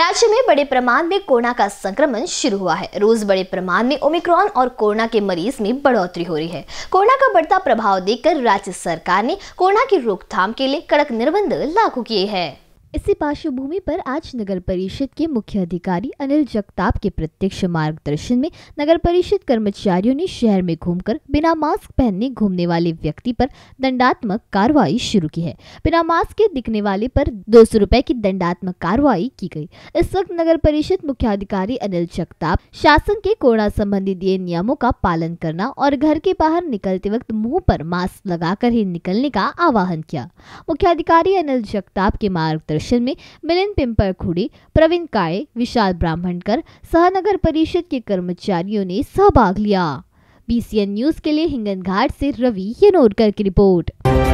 राज्य में बड़े प्रमाण में कोरोना का संक्रमण शुरू हुआ है रोज बड़े प्रमाण में ओमिक्रॉन और कोरोना के मरीज में बढ़ोतरी हो रही है कोरोना का बढ़ता प्रभाव देखकर राज्य सरकार ने कोरोना की रोकथाम के लिए कड़क निर्बंध लागू किए हैं इसी पार्श्वभूमि पर आज नगर परिषद के मुख्य अधिकारी अनिल जगताप के प्रत्यक्ष मार्गदर्शन में नगर परिषद कर्मचारियों ने शहर में घूमकर बिना मास्क पहनने घूमने वाले व्यक्ति पर दंडात्मक कार्रवाई शुरू की है बिना मास्क के दिखने वाले पर दो सौ की दंडात्मक कार्रवाई की गई इस वक्त नगर परिषद मुख्याधिकारी अनिल जगताप शासन के कोरोना संबंधी दिए नियमों का पालन करना और घर के बाहर निकलते वक्त मुँह आरोप मास्क लगा ही निकलने का आह्वान किया मुख्याधिकारी अनिल जगताप के मार्गदर्शन प्रदर्शन में मिलिन खुड़ी प्रवीण काय विशाल ब्राह्मणकर सहनगर परिषद के कर्मचारियों ने सहभाग लिया बीसीएन न्यूज के लिए हिंगन घाट से रवि यनोरकर की रिपोर्ट